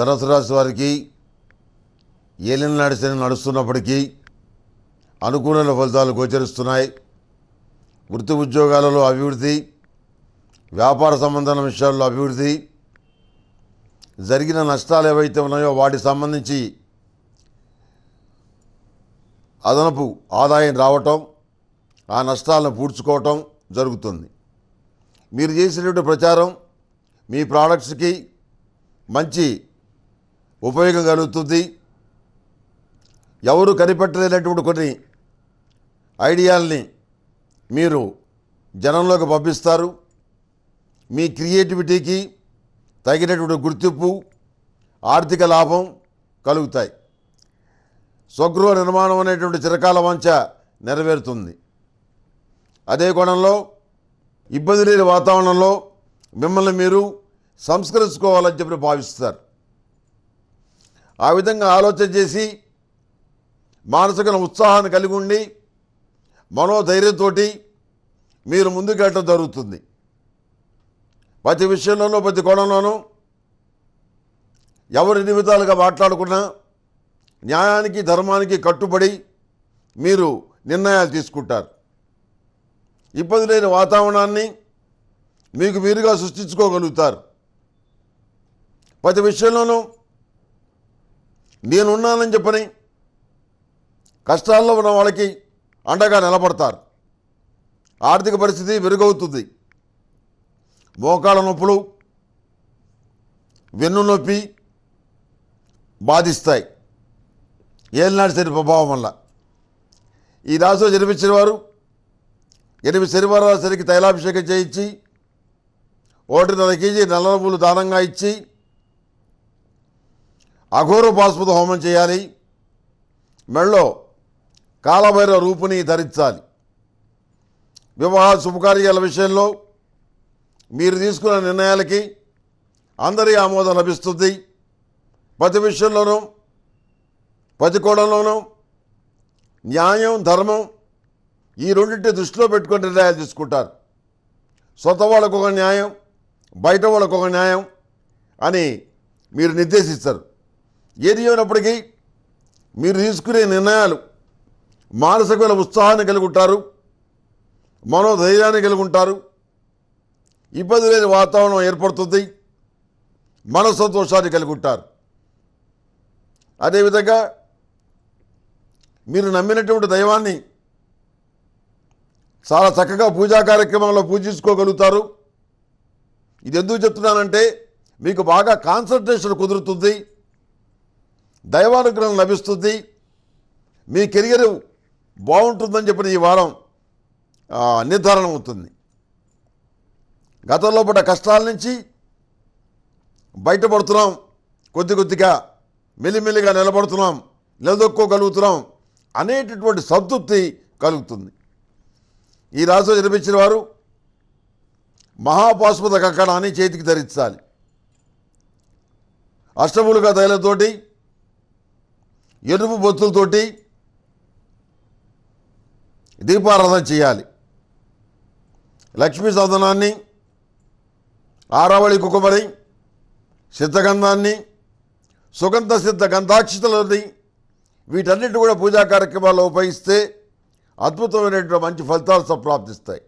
ధనుసు వారికి ఏలిన నడిచిన నడుస్తున్నప్పటికీ అనుకూల ఫలితాలు గోచరిస్తున్నాయి వృత్తి ఉద్యోగాలలో అభివృద్ధి వ్యాపార సంబంధన విషయాల్లో అభివృద్ధి జరిగిన నష్టాలు ఏవైతే ఉన్నాయో వాటికి సంబంధించి అదనపు ఆదాయం రావటం ఆ నష్టాలను పూడ్చుకోవటం జరుగుతుంది మీరు చేసినటువంటి ప్రచారం మీ ప్రోడక్ట్స్కి మంచి ఉపయోగం కలుగుతుంది ఎవరు కనిపెట్టలేనటువంటి కొన్ని ఐడియాల్ని మీరు జనంలోకి పంపిస్తారు మీ క్రియేటివిటీకి తగినటువంటి గుర్తింపు ఆర్థిక లాభం కలుగుతాయి స్వగృహ నిర్మాణం అనేటువంటి చిరకాల వంచ నెరవేరుతుంది అదే కోణంలో ఇబ్బంది లేని వాతావరణంలో మిమ్మల్ని మీరు సంస్కరించుకోవాలని చెప్పి భావిస్తారు ఆ విధంగా ఆలోచన చేసి మానసిక ఉత్సాహాన్ని కలిగి ఉండి మనోధైర్యంతో మీరు ముందుకెళ్ళటం జరుగుతుంది ప్రతి విషయంలోనూ ప్రతి కోణంలోనూ ఎవరి నిమితాలుగా మాట్లాడుకున్నా న్యాయానికి ధర్మానికి కట్టుబడి మీరు నిర్ణయాలు తీసుకుంటారు ఇబ్బంది లేని వాతావరణాన్ని మీకు మీరుగా సృష్టించుకోగలుగుతారు ప్రతి విషయంలోనూ నేనున్నానని చెప్పని కష్టాల్లో ఉన్న వాళ్ళకి అండగా నిలబడతారు ఆర్థిక పరిస్థితి మెరుగవుతుంది మోకాళ్ళ నొప్పులు వెన్ను నొప్పి బాధిస్తాయి ఏలినాటి శని ప్రభావం వల్ల ఈ రాశిలో జన్మించిన వారు ఎనిమిది శనివారాల సరికి తైలాభిషేకం చేయించి ఒకటిన్నర కేజీ నల్ల దానంగా ఇచ్చి అఘోర బాస్పద హోమం చేయాలి మెళ్ళో కాలభైర రూపుని ధరించాలి వివాహ శుభకార్యాల విషయంలో మీరు తీసుకున్న నిర్ణయాలకి అందరి ఆమోదం లభిస్తుంది ప్రతి విషయంలోనూ ప్రతి కోణంలోనూ న్యాయం ధర్మం ఈ రెండింటి దృష్టిలో పెట్టుకుని నిర్ణయాలు తీసుకుంటారు సొంత వాళ్ళకు ఒక న్యాయం బయట వాళ్ళకు ఒక న్యాయం అని మీరు నిర్దేశిస్తారు ఏది అయినప్పటికీ మీరు తీసుకునే నిర్ణయాలు మానసికమైన ఉత్సాహాన్ని కలుగుంటారు మనోధైర్యాన్ని కలుగుంటారు ఇబ్బంది లేని వాతావరణం ఏర్పడుతుంది మనసంతోషాన్ని కలుగుంటారు అదేవిధంగా మీరు నమ్మినటువంటి దైవాన్ని చాలా చక్కగా పూజా కార్యక్రమంలో పూజించుకోగలుగుతారు ఇది ఎందుకు చెప్తున్నానంటే మీకు బాగా కాన్సన్ట్రేషన్ కుదురుతుంది దైవానుగ్రహం లభిస్తుంది మీ కెరియర్ బాగుంటుందని చెప్పిన ఈ వారం నిర్ధారణ అవుతుంది గతంలో పడ్డ కష్టాల నుంచి బయటపడుతున్నాం కొద్ది కొద్దిగా మెల్లిమెల్లిగా నిలబడుతున్నాం నిలదొక్కోగలుగుతున్నాం అనేటటువంటి సంతృప్తి కలుగుతుంది ఈ రాశిలో జన్మించిన వారు మహాపాశుపత కక్కడాన్ని చేతికి ధరించాలి అష్టములుగా తగిలతోటి ఎరుపు బొత్తులతోటి దీపారాధన చేయాలి లక్ష్మీ సాధనాన్ని ఆరావళి కుకుమరి సిద్ధగంధాన్ని సుగంధ సిద్ధ గంధాక్షితలని వీటన్నిటి కూడా పూజా కార్యక్రమాల్లో ఉపయోగిస్తే అద్భుతమైనటువంటి మంచి ఫలితాలు సంప్రాప్తిస్తాయి